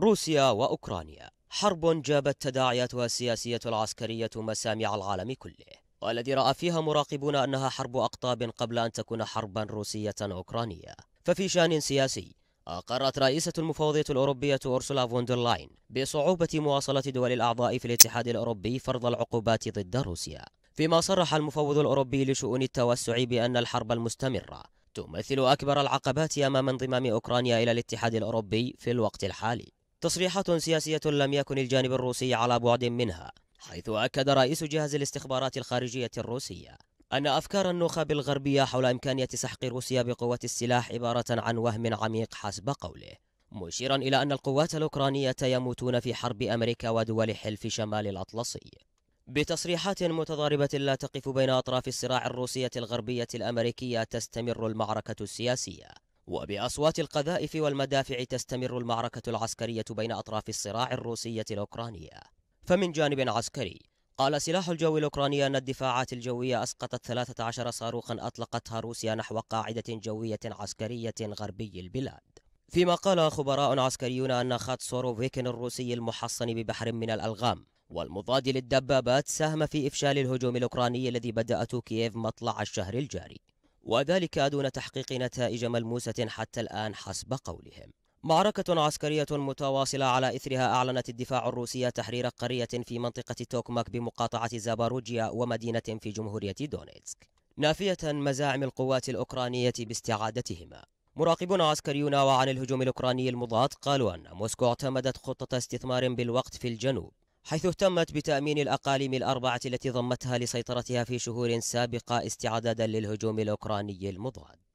روسيا وأوكرانيا حرب جابت تداعياتها السياسية العسكرية مسامع العالم كله والذي رأى فيها مراقبون أنها حرب أقطاب قبل أن تكون حربا روسية أوكرانية ففي شان سياسي أقرت رئيسة المفوضية الأوروبية أرسولا فوندرلاين بصعوبة مواصلة دول الأعضاء في الاتحاد الأوروبي فرض العقوبات ضد روسيا فيما صرح المفوض الأوروبي لشؤون التوسع بأن الحرب المستمرة تمثل أكبر العقبات أمام انضمام أوكرانيا إلى الاتحاد الأوروبي في الوقت الحالي تصريحات سياسية لم يكن الجانب الروسي على بعد منها حيث أكد رئيس جهاز الاستخبارات الخارجية الروسية أن أفكار النخب الغربية حول إمكانية سحق روسيا بقوة السلاح عبارة عن وهم عميق حسب قوله مشيرا إلى أن القوات الأوكرانية يموتون في حرب أمريكا ودول حلف شمال الأطلسي بتصريحات متضاربة لا تقف بين أطراف الصراع الروسية الغربية الأمريكية تستمر المعركة السياسية وبأصوات القذائف والمدافع تستمر المعركة العسكرية بين أطراف الصراع الروسية الأوكرانية فمن جانب عسكري قال سلاح الجو الأوكراني أن الدفاعات الجوية أسقطت 13 صاروخا أطلقتها روسيا نحو قاعدة جوية عسكرية غربي البلاد فيما قال خبراء عسكريون أن خط سوروفيكن الروسي المحصن ببحر من الألغام والمضاد للدبابات ساهم في إفشال الهجوم الأوكراني الذي بدأته كييف مطلع الشهر الجاري وذلك دون تحقيق نتائج ملموسة حتى الآن حسب قولهم معركة عسكرية متواصلة على إثرها أعلنت الدفاع الروسي تحرير قرية في منطقة توكماك بمقاطعة زاباروجيا ومدينة في جمهورية دونيتسك نافية مزاعم القوات الأوكرانية باستعادتهما مراقبون عسكريون وعن الهجوم الأوكراني المضاد قالوا أن موسكو اعتمدت خطة استثمار بالوقت في الجنوب حيث اهتمت بتأمين الأقاليم الأربعة التي ضمتها لسيطرتها في شهور سابقة استعدادا للهجوم الأوكراني المضاد